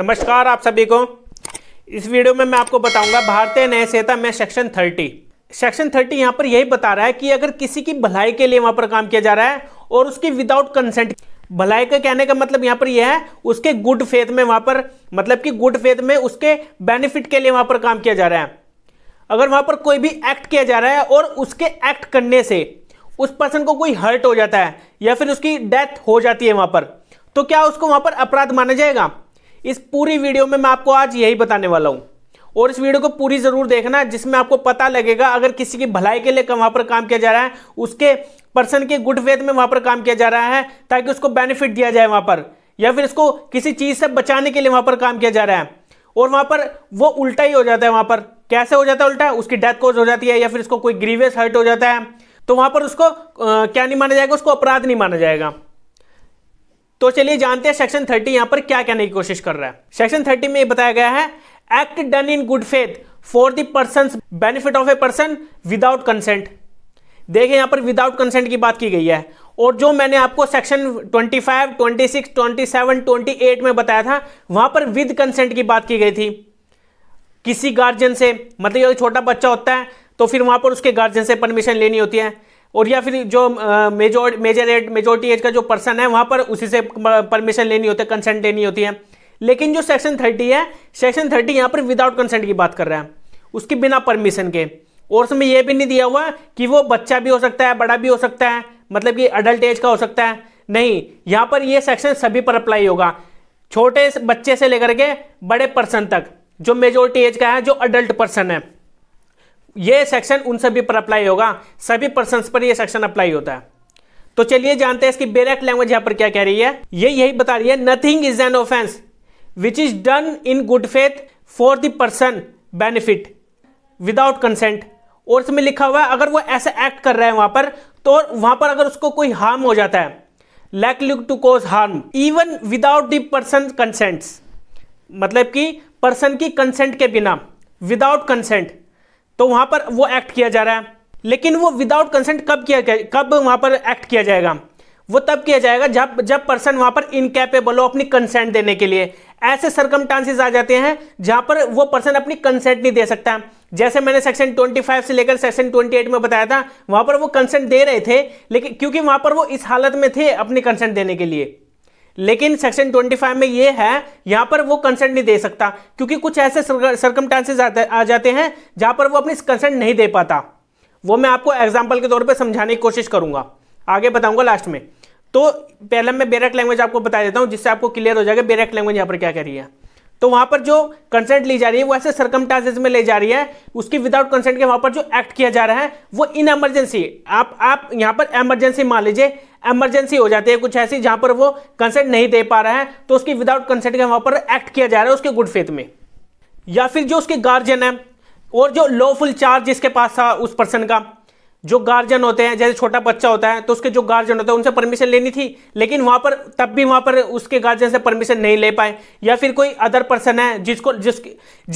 नमस्कार आप सभी को इस वीडियो में मैं आपको बताऊंगा भारतीय न्याय संहिता में सेक्शन थर्टी सेक्शन थर्टी यहाँ पर यही बता रहा है कि अगर किसी की भलाई के लिए वहां पर काम किया जा रहा है और उसकी विदाउट कंसेंट भलाई का कहने का मतलब यहाँ पर यह है उसके गुड फेथ में वहां पर मतलब कि गुड फेथ में उसके बेनिफिट के लिए वहां पर काम किया जा रहा है अगर वहां पर कोई भी एक्ट किया जा रहा है और उसके एक्ट करने से उस पर्सन को कोई हर्ट हो जाता है या फिर उसकी डेथ हो जाती है वहां पर तो क्या उसको वहां पर अपराध माना जाएगा इस पूरी वीडियो में मैं आपको आज यही बताने वाला हूं और इस वीडियो को पूरी ज़रूर देखना जिसमें आपको पता लगेगा अगर किसी की भलाई के लिए वहां पर काम किया जा रहा है उसके पर्सन के गुड फेथ में वहां पर काम किया जा रहा है ताकि उसको बेनिफिट दिया जाए वहां पर या फिर इसको किसी चीज़ से बचाने के लिए वहां पर काम किया जा रहा है और वहां पर वो उल्टा ही हो जाता है वहां पर कैसे हो जाता है उल्टा उसकी डेथ कॉज हो जाती है या फिर इसको कोई ग्रीवियस हर्ट हो जाता है तो वहां पर उसको आ, क्या नहीं माना जाएगा उसको अपराध नहीं माना जाएगा तो चलिए जानते हैं सेक्शन थर्टी यहां पर क्या कहने की कोशिश कर रहा है सेक्शन थर्टी में बताया गया है act done in good faith for the son person benefit of a person without consent देखिए यहां पर विदाउट कंसेंट की बात की गई है और जो मैंने आपको सेक्शन 25, 26, 27, 28 में बताया था वहां पर विद कंसेंट की बात की गई थी किसी गार्जियन से मतलब छोटा बच्चा होता है तो फिर वहां पर उसके गार्जियन से परमिशन लेनी होती है और या फिर जो major major age majority age का जो पर्सन है वहाँ पर उसी से परमिशन लेनी होती है कंसेंट लेनी होती है लेकिन जो सेक्शन थर्टी है सेक्शन थर्टी यहाँ पर विदाउट कंसेंट की बात कर रहा है उसकी बिना परमिशन के और उसमें यह भी नहीं दिया हुआ कि वो बच्चा भी हो सकता है बड़ा भी हो सकता है मतलब कि अडल्ट एज का हो सकता है नहीं यहाँ पर यह सेक्शन सभी पर अप्लाई होगा छोटे बच्चे से लेकर के बड़े पर्सन तक जो मेजोरिटी एज का है जो अडल्ट पर्सन है ये सेक्शन उन सभी पर अप्लाई होगा सभी पर्सन पर यह सेक्शन अप्लाई होता है तो चलिए जानते हैं इसकी बेरेक्ट लैंग्वेज यहां पर क्या कह रही है ये यही बता रही है nothing is an offence which is done in good faith for the person benefit without consent और इसमें लिखा हुआ है अगर वो ऐसा एक्ट कर रहा है वहां पर तो वहां पर अगर उसको कोई हार्म हो जाता है look to cause harm even without the person consents मतलब कि पर्सन की कंसेंट के बिना विदाउट कंसेंट तो वहां पर वो एक्ट किया जा रहा है लेकिन वो विदाउट कंसेंट कब किया कब वहां पर एक्ट किया जाएगा वो तब किया जाएगा जब जब पर्सन वहां पर इनकेपेबल हो अपनी कंसेंट देने के लिए ऐसे सरकम आ जाते हैं जहां पर वो पर्सन अपनी कंसेंट नहीं दे सकता जैसे मैंने सेक्शन 25 से लेकर सेक्शन 28 में बताया था वहां पर वो कंसेंट दे रहे थे लेकिन क्योंकि वहां पर वो इस हालत में थे अपनी कंसेंट देने के लिए लेकिन सेक्शन 25 में ये है यहां पर वो कंसेंट नहीं दे सकता क्योंकि कुछ ऐसे सरकम आ जाते हैं जहां पर वो अपनी कंसेंट नहीं दे पाता वो मैं आपको एग्जाम्पल के तौर पर समझाने की कोशिश करूंगा आगे बताऊंगा लास्ट में तो पहले मैं बेरेक लैंग्वेज आपको बता देता हूं जिससे आपको क्लियर हो जाएगा बेरेक लैंग्वेज यहां पर क्या कह रही है तो वहां पर जो कंसेंट ली जा रही है वो ऐसे सरकम में ले जा रही है उसकी विदाउट कंसेंट के वहां पर जो एक्ट किया जा रहा है वो इन एमरजेंसी आप आप यहां पर एमरजेंसी मान लीजिए एमरजेंसी हो जाती है कुछ ऐसी जहां पर वो कंसेंट नहीं दे पा रहा है तो उसकी विदाउट कंसेंट के वहां पर एक्ट किया जा रहा है उसके गुड फेथ में या फिर जो उसके गार्जियन है और जो लॉफुल चार्ज जिसके पास था उस पर्सन का जो गार्जियन होते हैं जैसे छोटा बच्चा होता है तो उसके जो गार्जियन होते हैं उनसे परमिशन लेनी थी लेकिन वहां पर तब भी वहां पर उसके गार्जियन से परमिशन नहीं ले पाए या फिर कोई अदर पर्सन है जिसको जिस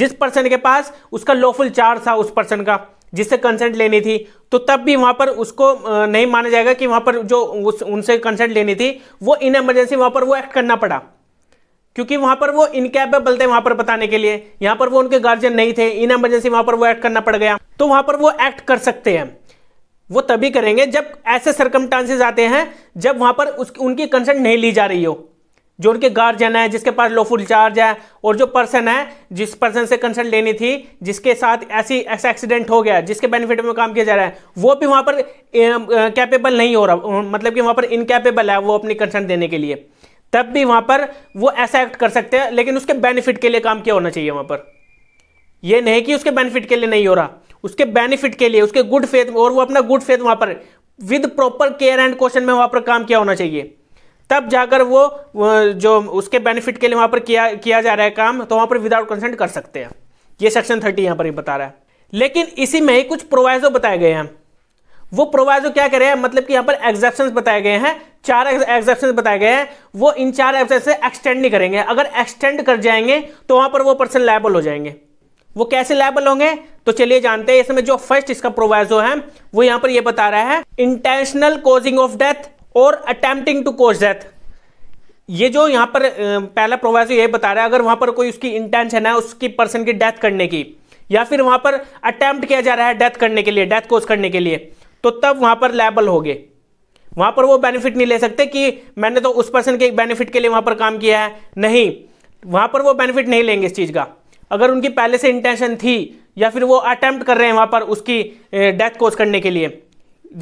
जिस पर्सन के पास उसका लॉफुल चार्ज था उस पर्सन का जिससे कंसेंट लेनी थी तो तब भी वहां पर उसको नहीं माना जाएगा कि वहां पर जो उस उनसे कंसेंट लेनी थी वो इन एमरजेंसी वहां पर वो एक्ट करना पड़ा क्योंकि वहां पर वो इनकेपेबल थे वहां पर बताने के लिए यहां पर वो उनके गार्जियन नहीं थे इन एमरजेंसी वहां पर वो एक्ट करना पड़ गया तो वहां पर वो एक्ट कर सकते हैं वो तभी करेंगे जब ऐसे सर्कमटांसेज आते हैं जब वहां पर उस उनकी कंसेंट नहीं ली जा रही हो जो उनके गार्जियन है जिसके पास लोफुल चार्ज है और जो पर्सन है जिस पर्सन से कंसल्ट लेनी थी जिसके साथ ऐसी ऐसा एक्सीडेंट हो गया जिसके बेनिफिट में काम किया जा रहा है वो भी वहाँ पर कैपेबल नहीं हो रहा मतलब कि वहाँ पर इनकेपेबल है वो अपनी कंसर्न देने के लिए तब भी वहाँ पर वो ऐसा एक्ट कर सकते हैं लेकिन उसके बेनिफिट के लिए काम किया होना चाहिए वहाँ पर यह नहीं कि उसके बेनिफिट के लिए नहीं हो रहा उसके बेनिफिट के लिए उसके गुड फेथ और वो अपना गुड फेथ वहां पर with proper care and question में वहां पर काम किया होना चाहिए तब जाकर वो जो उसके बेनिफिट के लिए वहां पर किया किया जा रहा है काम तो वहां पर विदाउट कंसेंट कर सकते हैं ये सेक्शन थर्टी यहां पर ही बता रहा है लेकिन इसी में ही कुछ प्रोवाइजो बताए गए हैं वो प्रोवाइजो क्या कह रहे हैं मतलब कि यहां पर एक्सेप्शन बताए गए हैं चार एक्सेप्शन बताए गए हैं वो इन चार एक्सेप्शन से एक्सटेंड नहीं करेंगे अगर एक्सटेंड कर जाएंगे तो वहां पर वो पर्सन लाइबल हो जाएंगे वो कैसे लाइबल होंगे तो चलिए जानते हैं इसमें जो फर्स्ट इसका प्रोवाइजो है वो यहां पर यह बता रहा है इंटेंशनल कोजिंग ऑफ डेथ और अटेम्प्टिंग टू कोज डेथ ये जो यहां पर पहला प्रोवाइजो ये बता रहा है अगर वहां पर कोई उसकी इंटेंशन है उसकी पर्सन की डेथ करने की या फिर वहां पर अटैम्प्ट किया जा रहा है डेथ करने के लिए डेथ कोज करने के लिए तो तब वहां पर लेबल हो गए वहां पर वो बेनिफिट नहीं ले सकते कि मैंने तो उस पर्सन के बेनिफिट के लिए वहां पर काम किया है नहीं वहां पर वो बेनिफिट नहीं लेंगे इस चीज का अगर उनकी पहले से इंटेंशन थी या फिर वो अटैम्प्ट कर रहे हैं वहां पर उसकी डेथ कोज करने के लिए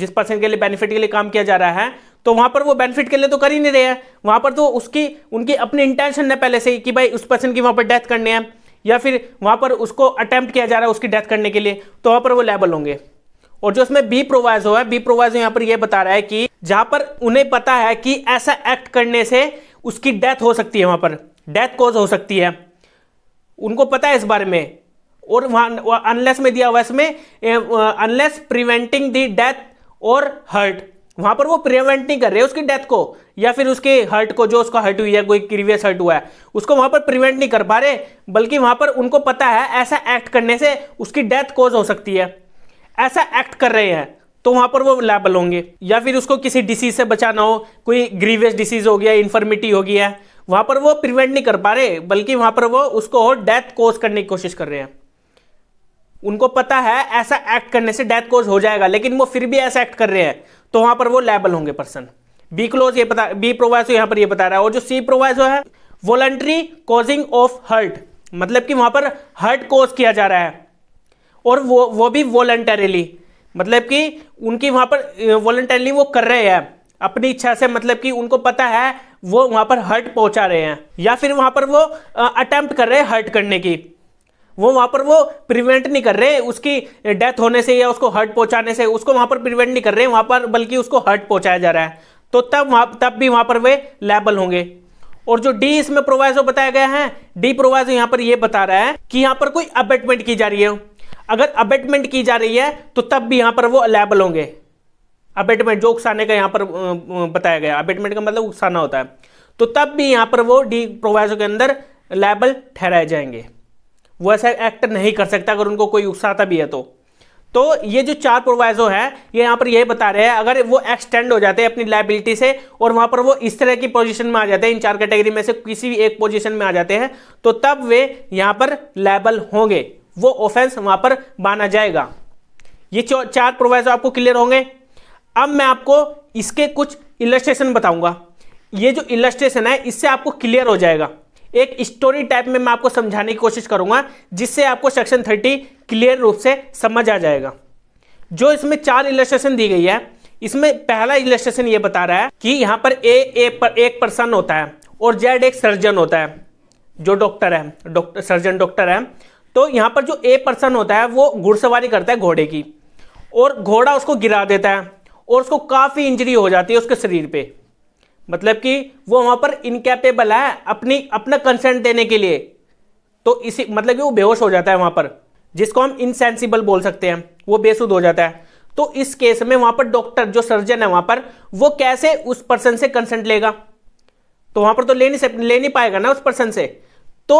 जिस पर्सन के लिए बेनिफिट के लिए काम किया जा रहा है तो वहां पर वो बेनिफिट के लिए तो कर ही नहीं रहे हैं वहाँ पर तो उसकी उनकी अपनी इंटेंशन है पहले से ही कि भाई उस पर्सन की वहां पर डेथ करनी है या फिर वहां पर उसको अटैम्प्ट किया जा रहा है उसकी डेथ करने के लिए तो वहां पर वो लेबल होंगे और जो उसमें बी प्रोवाइजो है बी प्रोवाइजो यहाँ पर यह बता रहा है कि जहां पर उन्हें पता है कि ऐसा एक्ट करने से उसकी डेथ हो सकती है वहां पर डेथ कोज हो सकती है उनको पता है इस बारे में और वहां अनलेस में दिया हुआ इसमें अनलेस प्रिवेंटिंग दी डेथ और हर्ट वहां पर वो नहीं कर रहे उसकी डेथ को या फिर उसके हर्ट को जो उसका हर्ट हुई है कोई क्रीवियस हर्ट हुआ है उसको वहां पर प्रिवेंट नहीं कर पा रहे बल्कि वहां पर उनको पता है ऐसा एक्ट करने से उसकी डेथ कोज हो सकती है ऐसा एक्ट कर रहे हैं तो वहां पर वो लेबल होंगे या फिर उसको किसी डिसीज से बचाना हो कोई ग्रीवियस डिसीज हो गया इन्फर्मिटी हो गया वहां पर वो प्रिवेंट नहीं कर पा रहे बल्कि वहां पर वो उसको डेथ कोज करने की कोशिश कर रहे हैं उनको पता है ऐसा एक्ट करने से डेथ कोज हो जाएगा लेकिन वो फिर भी ऐसा एक्ट कर रहे हैं तो वहां पर वो लेबल होंगे पर्सन बी क्लोज ये पता बी प्रोवाइसो यहां पर ये बता रहा है और जो सी प्रोवाइसो है वॉलंट्री कॉजिंग ऑफ हर्ट मतलब कि वहां पर हर्ट कोज किया जा रहा है और वो वो भी वॉलंटरिली मतलब कि उनकी वहां पर वॉलंटरीली वो कर रहे हैं अपनी इच्छा से मतलब कि उनको पता है वो वहां पर हर्ट पहुंचा रहे हैं या फिर वहां पर वो अटेम्प्ट कर रहे हैं हर्ट करने की वो वहां पर वो प्रिवेंट नहीं कर रहे उसकी डेथ होने से या उसको हर्ट पहुंचाने से उसको वहां पर प्रिवेंट नहीं कर रहे वहां पर बल्कि उसको हर्ट पहुंचाया जा रहा है तो तब वहां तब भी वहां पर वे लेबल होंगे और जो डी इसमें प्रोवाइजो बताया गया है डी प्रोवाइजो यहां पर यह बता रहा है कि यहां पर कोई अबेटमेंट की जा रही है अगर अबेटमेंट की जा रही है तो तब भी यहां पर वो अलेबल होंगे अबेटमेंट जो उकसाने का यहां पर बताया गया अबेटमेंट का मतलब उकसाना होता है तो तब भी यहां पर वो डी प्रोवाइजो के अंदर लेबल ठहराए जाएंगे वो ऐसा एक्ट नहीं कर सकता अगर उनको कोई उकसाता भी है तो तो ये जो चार प्रोवाइजो है ये यहाँ पर यही बता रहे हैं अगर वो एक्सटेंड हो जाते हैं अपनी लाइबिलिटी से और वहाँ पर वो इस तरह की पोजीशन में आ जाते हैं इन चार कैटेगरी में से किसी भी एक पोजीशन में आ जाते हैं तो तब वे यहाँ पर लाइबल होंगे वो ऑफेंस वहाँ पर माना जाएगा ये चार प्रोवाइजो आपको क्लियर होंगे अब मैं आपको इसके कुछ इलस्ट्रेशन बताऊँगा ये जो इलस्ट्रेशन है इससे आपको क्लियर हो जाएगा एक स्टोरी टाइप में मैं आपको समझाने की कोशिश करूंगा जिससे आपको सेक्शन थर्टी क्लियर रूप से समझ आ जाएगा जो इसमें चार इलेस्ट्रेशन दी गई है इसमें पहला इलेस्ट्रेशन ये बता रहा है कि यहाँ पर ए ए पर एक पर्सन होता है और जेड एक सर्जन होता है जो डॉक्टर है डॉक्टर सर्जन डॉक्टर है तो यहाँ पर जो ए पर्सन होता है वो घुड़सवारी करता है घोड़े की और घोड़ा उसको गिरा देता है और उसको काफ़ी इंजरी हो जाती है उसके शरीर पर मतलब कि वो वहाँ पर इनकेपेबल है अपनी अपना कंसेंट देने के लिए तो इसी मतलब कि वो बेहोश हो जाता है वहां पर जिसको हम इनसेंसिबल बोल सकते हैं वो बेसुद हो जाता है तो इस केस में वहां पर डॉक्टर जो सर्जन है वहाँ पर वो कैसे उस पर्सन से कंसेंट लेगा तो वहां पर तो ले नहीं सक ले नहीं पाएगा ना उस पर्सन से तो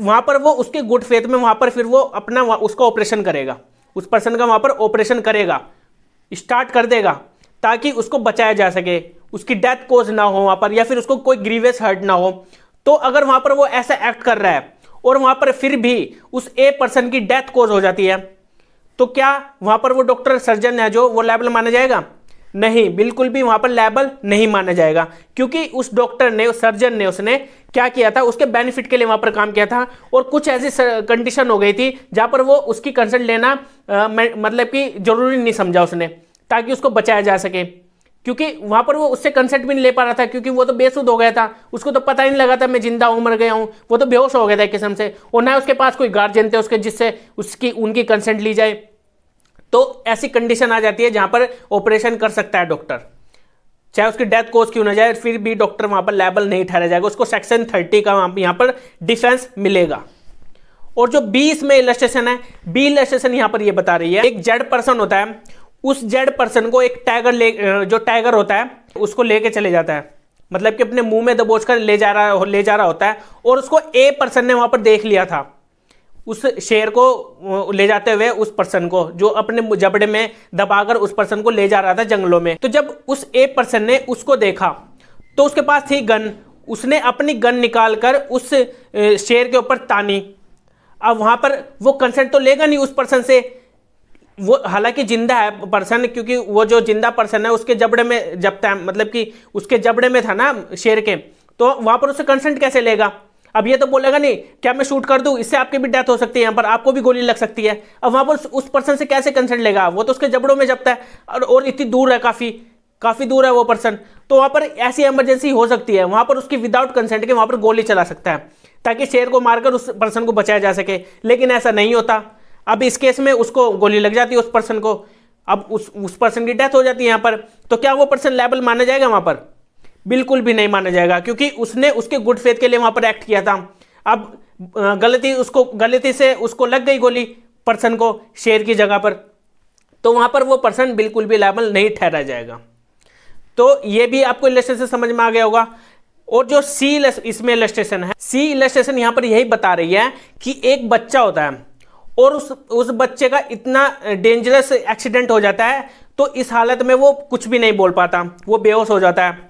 वहाँ पर वो उसके गुड फेथ में वहाँ पर फिर वो अपना उसका ऑपरेशन करेगा उस पर्सन का वहां पर ऑपरेशन करेगा स्टार्ट कर देगा ताकि उसको बचाया जा सके उसकी डेथ कोज ना हो वहां पर या फिर उसको कोई ग्रीवियस हर्ट ना हो तो अगर वहां पर वो ऐसा एक्ट कर रहा है और वहां पर फिर भी उस ए पर्सन की डेथ कोज हो जाती है तो क्या वहां पर वो डॉक्टर सर्जन है जो वो लेबल माना जाएगा नहीं बिल्कुल भी वहां पर लेबल नहीं माना जाएगा क्योंकि उस डॉक्टर ने उस सर्जन ने उसने क्या किया था उसके बेनिफिट के लिए वहां पर काम किया था और कुछ ऐसी कंडीशन हो गई थी जहां पर वो उसकी कंसल्ट लेना आ, मतलब कि जरूरी नहीं समझा उसने ताकि उसको बचाया जा सके क्योंकि वहां पर वो उससे कंसेंट भी नहीं ले पा रहा था क्योंकि वो तो बेसुद हो गया था उसको तो पता ही नहीं लगा था मैं जिंदा उमर गया हूं वो तो बेहोश हो गया था एक किस्म से और ना उसके पास कोई गार्जियन थे उसके जिससे उसकी उनकी कंसेंट ली जाए तो ऐसी कंडीशन आ जाती है जहां पर ऑपरेशन कर सकता है डॉक्टर चाहे उसकी डेथ कोज क्यों ना जाए फिर भी डॉक्टर वहां पर लेबल नहीं ठहरा जाएगा उसको सेक्शन थर्टी का यहां पर डिफेंस मिलेगा और जो बी इसमें इलस्ट्रेशन है बी इलस्ट्रेशन यहाँ पर यह बता रही है एक जेड पर्सन होता है उस जेड पर्सन को एक टाइगर ले जो टाइगर होता है उसको लेके चले जाता है मतलब कि अपने मुंह में दबोच कर ले जा रहा ले जा रहा होता है और उसको ए पर्सन ने वहां पर देख लिया था उस शेर को ले जाते हुए उस पर्सन को जो अपने जबड़े में दबाकर उस पर्सन को ले जा रहा था जंगलों में तो जब उस ए पर्सन ने उसको देखा तो उसके पास थी गन उसने अपनी गन निकाल कर उस शेर के ऊपर तानी अब वहां पर वो कंसेंट तो लेगा नहीं उस पर्सन से वो हालांकि जिंदा है पर्सन क्योंकि वो जो जिंदा पर्सन है उसके जबड़े में जबता है मतलब कि उसके जबड़े में था ना शेर के तो वहां पर उसे कंसेंट कैसे लेगा अब ये तो बोलेगा नहीं क्या मैं शूट कर दूं इससे आपकी भी डेथ हो सकती है यहाँ पर आपको भी गोली लग सकती है अब वहां पर उस पर्सन से कैसे कंसेंट लेगा वो तो उसके जबड़ों में जबता है और, और इतनी दूर है काफ़ी काफ़ी दूर है वो पर्सन तो वहाँ पर ऐसी इमरजेंसी हो सकती है वहाँ पर उसकी विदाउट कंसेंट के वहाँ पर गोली चला सकता है ताकि शेर को मारकर उस पर्सन को बचाया जा सके लेकिन ऐसा नहीं होता अब इस केस में उसको गोली लग जाती है उस पर्सन को अब उस उस पर्सन की डेथ हो जाती है यहाँ पर तो क्या वो पर्सन लेबल माना जाएगा वहाँ पर बिल्कुल भी नहीं माना जाएगा क्योंकि उसने उसके गुड फेथ के लिए वहाँ पर एक्ट किया था अब गलती उसको गलती से उसको लग गई गोली पर्सन को शेर की जगह पर तो वहाँ पर वो पर्सन बिल्कुल भी लाइबल नहीं ठहरा जाएगा तो ये भी आपको इलेस्ट्रेशन से समझ में आ गया होगा और जो सी इसमें इलेस्ट्रेशन है सी इलेस्ट्रेशन यहाँ पर यही बता रही है कि एक बच्चा होता है और उस उस बच्चे का इतना डेंजरस एक्सीडेंट हो जाता है तो इस हालत में वो कुछ भी नहीं बोल पाता वो बेहोश हो जाता है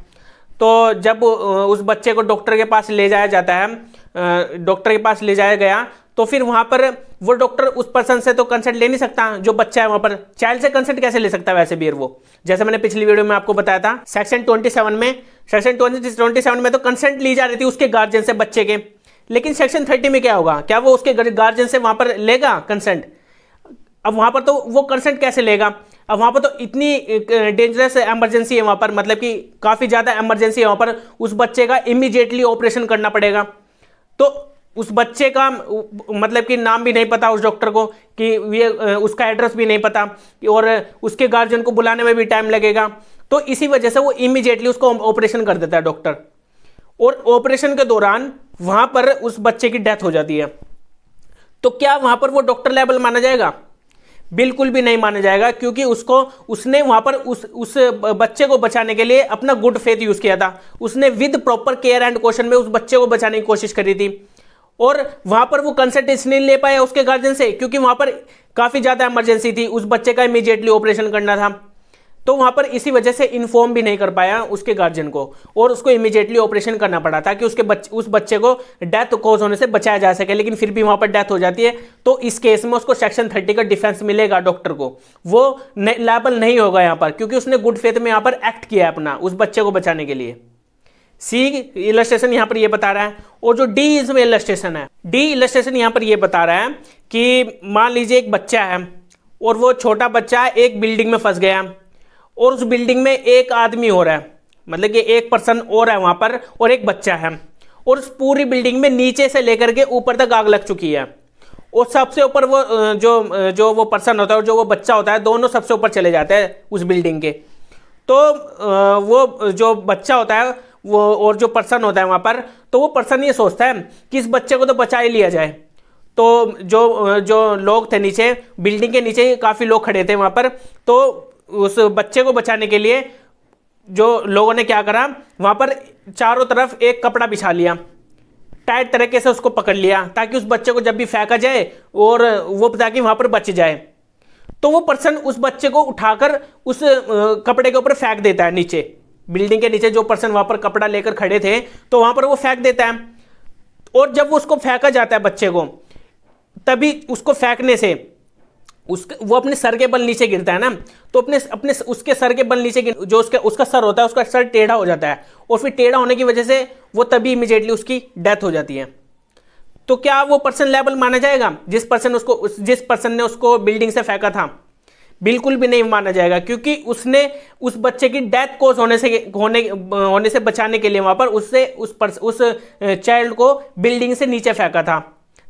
तो जब उस बच्चे को डॉक्टर के पास ले जाया जाता है डॉक्टर के पास ले जाया गया तो फिर वहाँ पर वो डॉक्टर उस पर्सन से तो कंसल्ट ले नहीं सकता जो बच्चा है वहाँ पर चाइल्ड से कंसल्ट कैसे ले सकता है वैसे भी वो जैसे मैंने पिछली वीडियो में आपको बताया था सेक्शन 27 में सेक्शन 27 में तो कंसल्ट ली जा रही थी उसके गार्जियन से बच्चे के लेकिन सेक्शन थर्टी में क्या होगा क्या वो उसके गार्जियन से वहां पर लेगा कंसेंट अब वहां पर तो वो कंसेंट कैसे लेगा अब वहां पर तो इतनी डेंजरस एमरजेंसी है वहां पर मतलब कि काफ़ी ज़्यादा एमरजेंसी है वहाँ पर उस बच्चे का इमीजिएटली ऑपरेशन करना पड़ेगा तो उस बच्चे का मतलब कि नाम भी नहीं पता उस डॉक्टर को कि ये उसका एड्रेस भी नहीं पता और उसके गार्जियन को बुलाने में भी टाइम लगेगा तो इसी वजह से वो इमीजिएटली उसको ऑपरेशन कर देता है डॉक्टर और ऑपरेशन के दौरान वहां पर उस बच्चे की डेथ हो जाती है तो क्या वहां पर वो डॉक्टर लेवल माना जाएगा बिल्कुल भी नहीं माना जाएगा क्योंकि उसको उसने वहां पर उस उस बच्चे को बचाने के लिए अपना गुड फेथ यूज किया था उसने with proper care and question में उस बच्चे को बचाने की कोशिश करी थी और वहां पर वो कंसल्ट नहीं ले पाया उसके गार्जियन से क्योंकि वहां पर काफी ज्यादा इमरजेंसी थी उस बच्चे का इमीजिएटली ऑपरेशन करना था तो वहां पर इसी वजह से इन्फॉर्म भी नहीं कर पाया उसके गार्जियन को और उसको इमीजिएटली ऑपरेशन करना पड़ा ताकि उसके बच, उस बच्चे को डेथ कॉज होने से बचाया जा सके लेकिन फिर भी वहां पर डेथ हो जाती है तो इस केस में उसको सेक्शन थर्टी का डिफेंस मिलेगा डॉक्टर को वो लाइबल नहीं होगा यहां पर क्योंकि उसने गुड फेथ में यहां पर एक्ट किया अपना उस बच्चे को बचाने के लिए सी इलस्ट्रेशन यहां पर यह बता रहा है और जो डी इसमें इलस्ट्रेशन है डी इलस्ट्रेशन यहाँ पर यह बता रहा है कि मान लीजिए एक बच्चा है और वो छोटा बच्चा एक बिल्डिंग में फंस गया और उस बिल्डिंग में एक आदमी और है मतलब कि एक पर्सन और है वहां पर और एक बच्चा है और उस पूरी बिल्डिंग में नीचे से लेकर के ऊपर तक आग लग चुकी है और सबसे ऊपर वो जो जो वो पर्सन होता है और जो वो बच्चा होता है दोनों सबसे ऊपर चले जाते हैं उस बिल्डिंग के तो वो जो बच्चा होता है वो और जो पर्सन होता है वहाँ पर तो वो पर्सन ये सोचता है कि इस बच्चे को तो बचा ही लिया जाए तो जो जो लोग थे नीचे बिल्डिंग के नीचे काफ़ी लोग खड़े थे वहाँ पर तो उस बच्चे को बचाने के लिए जो लोगों ने क्या करा वहाँ पर चारों तरफ एक कपड़ा बिछा लिया टाइट तरीके से उसको पकड़ लिया ताकि उस बच्चे को जब भी फेंका जाए और वो ताकि वहाँ पर बच जाए तो वो पर्सन उस बच्चे को उठाकर उस कपड़े के ऊपर फेंक देता है नीचे बिल्डिंग के नीचे जो पर्सन वहाँ पर कपड़ा लेकर खड़े थे तो वहाँ पर वो फेंक देता है और जब वो उसको फेंका जाता है बच्चे को तभी उसको फेंकने से उसके वो अपने सर के बल नीचे गिरता है ना तो अपने अपने उसके सर के बल नीचे गिर जो उसका उसका सर होता है उसका सर टेढ़ा हो जाता है और फिर टेढ़ा होने की वजह से वो तभी इमिजिएटली उसकी डेथ हो जाती है तो क्या वो पर्सन लेबल माना जाएगा जिस पर्सन उसको उस, जिस पर्सन ने उसको बिल्डिंग से फेंका था बिल्कुल भी नहीं माना जाएगा क्योंकि उसने उस बच्चे की डेथ कोज होने से होने होने से बचाने के लिए वहां पर उससे उस पर उस चाइल्ड को बिल्डिंग से नीचे फेंका था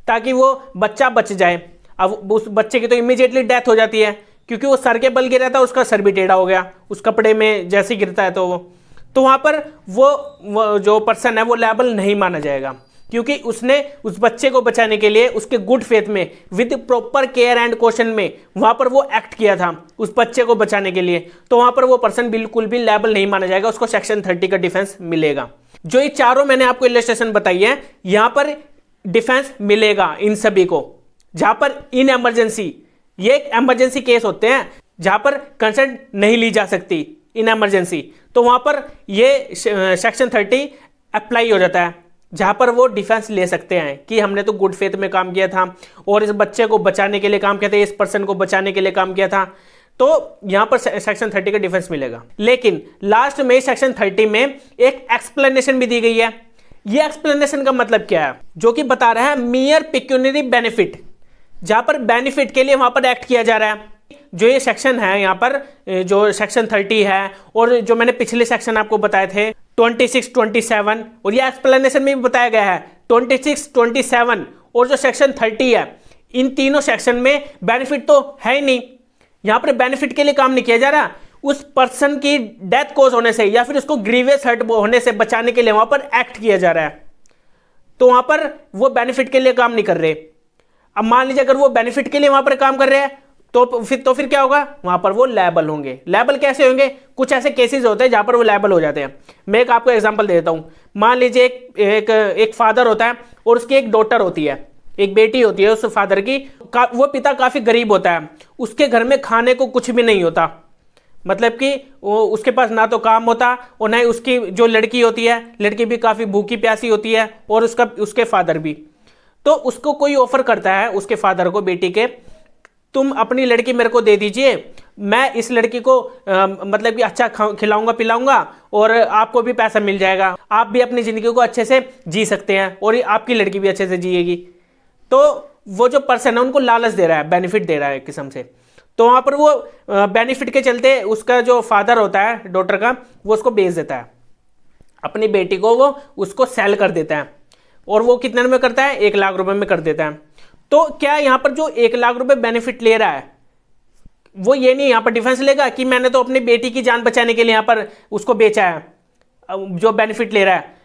ताकि वो बच्चा बच जाए अब उस बच्चे की तो इमीजिएटली डेथ हो जाती है क्योंकि वो सर के बल गिरा था उसका सर भी टेढ़ा हो गया उस कपड़े में जैसे गिरता है तो वो तो वहाँ पर वो, वो जो पर्सन है वो लेबल नहीं माना जाएगा क्योंकि उसने उस बच्चे को बचाने के लिए उसके गुड फेथ में with proper care and question में वहाँ पर वो एक्ट किया था उस बच्चे को बचाने के लिए तो वहाँ पर वो पर्सन बिल्कुल भी लेबल नहीं माना जाएगा उसको सेक्शन थर्टी का डिफेंस मिलेगा जो ये चारों मैंने आपको इलेस्ट्रेशन बताई है यहाँ पर डिफेंस मिलेगा इन सभी को जहां पर इन एमरजेंसी ये एमरजेंसी केस होते हैं जहां पर कंसेंट नहीं ली जा सकती इन एमरजेंसी तो वहां पर ये सेक्शन थर्टी अप्लाई हो जाता है जहां पर वो डिफेंस ले सकते हैं कि हमने तो गुड फेथ में काम किया था और इस बच्चे को बचाने के लिए काम किया था इस पर्सन को बचाने के लिए काम किया था तो यहां पर सेक्शन थर्टी का डिफेंस मिलेगा लेकिन लास्ट में सेक्शन थर्टी में एक एक्सप्लेनेशन भी दी गई है ये एक्सप्लेनेशन का मतलब क्या है जो कि बता रहा है मियर पिक्यूनरी बेनिफिट जहां पर बेनिफिट के लिए वहां पर एक्ट किया जा रहा है जो ये सेक्शन है यहाँ पर जो सेक्शन थर्टी है और जो मैंने पिछले सेक्शन आपको बताए थे ट्वेंटी सिक्स ट्वेंटी सेवन और ये एक्सप्लेनेशन में भी बताया गया है ट्वेंटी सिक्स ट्वेंटी सेवन और जो सेक्शन थर्टी है इन तीनों सेक्शन में बेनिफिट तो है ही नहीं यहाँ पर बेनिफिट के लिए काम नहीं किया जा रहा उस पर्सन की डेथ कोज होने से या फिर उसको ग्रीवियस हर्ट होने से बचाने के लिए वहां पर एक्ट किया जा रहा है तो वहां पर वो बेनिफिट के लिए काम नहीं कर रहे अब मान लीजिए अगर वो बेनिफिट के लिए वहां पर काम कर रहे हैं तो फिर तो फिर क्या होगा वहां पर वो लेबल होंगे लेबल कैसे होंगे कुछ ऐसे केसेस होते हैं जहां पर वो लेबल हो जाते हैं मैं एक आपको एग्जांपल दे देता हूँ मान लीजिए एक एक एक फादर होता है और उसकी एक डॉटर होती है एक बेटी होती है उस फादर की का, वो पिता काफ़ी गरीब होता है उसके घर में खाने को कुछ भी नहीं होता मतलब कि वो उसके पास ना तो काम होता और ना ही उसकी जो लड़की होती है लड़की भी काफ़ी भूखी प्यासी होती है और उसका उसके फादर भी तो उसको कोई ऑफर करता है उसके फादर को बेटी के तुम अपनी लड़की मेरे को दे दीजिए मैं इस लड़की को आ, मतलब कि अच्छा खिलाऊंगा पिलाऊंगा और आपको भी पैसा मिल जाएगा आप भी अपनी ज़िंदगी को अच्छे से जी सकते हैं और आपकी लड़की भी अच्छे से जिएगी तो वो जो पर्सन है उनको लालच दे रहा है बेनिफिट दे रहा है किस्म से तो वहाँ पर वो बेनिफिट के चलते उसका जो फादर होता है डॉटर का वो उसको बेच देता है अपनी बेटी को वो उसको सेल कर देता है और वो कितने में करता है एक लाख रुपए में कर देता है तो क्या यहां पर जो एक लाख रुपए बेनिफिट ले रहा है वो ये नहीं यहां पर डिफेंस लेगा कि मैंने तो अपनी बेटी की जान बचाने के लिए यहां पर उसको बेचा है जो बेनिफिट ले रहा है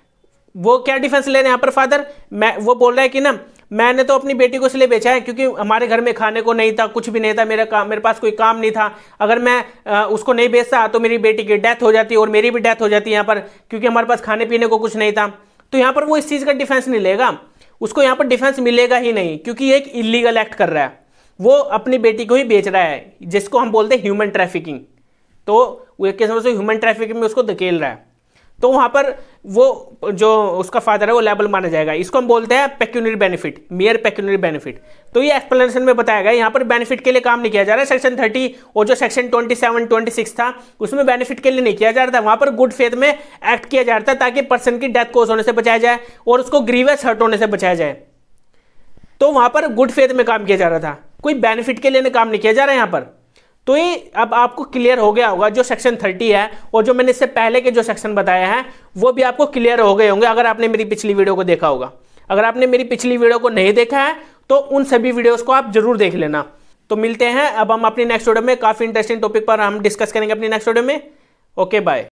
वो क्या डिफेंस ले रहे हैं यहां पर फादर मैं वो बोल रहा है कि ना मैंने तो अपनी बेटी को इसलिए बेचा है क्योंकि हमारे घर में खाने को नहीं था कुछ भी नहीं था मेरा काम मेरे पास कोई काम नहीं था अगर मैं आ, उसको नहीं बेचता तो मेरी बेटी की डेथ हो जाती और मेरी भी डेथ हो जाती यहाँ पर क्योंकि हमारे पास खाने पीने को कुछ नहीं था तो यहां पर वो इस चीज़ का डिफेंस नहीं लेगा उसको यहां पर डिफेंस मिलेगा ही नहीं क्योंकि एक इलीगल एक्ट कर रहा है वो अपनी बेटी को ही बेच रहा है जिसको हम बोलते हैं ह्यूमन ट्रैफिकिंग तो वो एक किस्म से ह्यूमन ट्रैफिकिंग में उसको धकेल रहा है तो वहां पर वो जो उसका फादर है वो लेबल माना जाएगा इसको हम बोलते हैं pecuniary benefit mere pecuniary benefit तो ये एक्सप्लेनेशन में बताया गया यहां पर बेनिफिट के लिए काम नहीं किया जा रहा है सेक्शन थर्टी और जो section twenty seven twenty six था उसमें बेनिफिट के लिए नहीं किया जा रहा था वहां पर गुड फेथ में एक्ट किया जा रहा था ताकि पर्सन की डेथ कोज होने से बचाया जाए और उसको ग्रीवस हर्ट होने से बचाया जाए तो वहां पर गुड फेथ में काम किया जा रहा था कोई बेनिफिट के लिए काम नहीं किया जा रहा है यहां पर तो ये अब आपको क्लियर हो गया होगा जो सेक्शन थर्टी है और जो मैंने इससे पहले के जो सेक्शन बताया है वो भी आपको क्लियर हो गए होंगे अगर आपने मेरी पिछली वीडियो को देखा होगा अगर आपने मेरी पिछली वीडियो को नहीं देखा है तो उन सभी वीडियोस को आप जरूर देख लेना तो मिलते हैं अब हम अपने नेक्स्ट वीडियो में काफ़ी इंटरेस्टिंग टॉपिक पर हम डिस्कस करेंगे अपने नेक्स्ट वीडियो में ओके बाय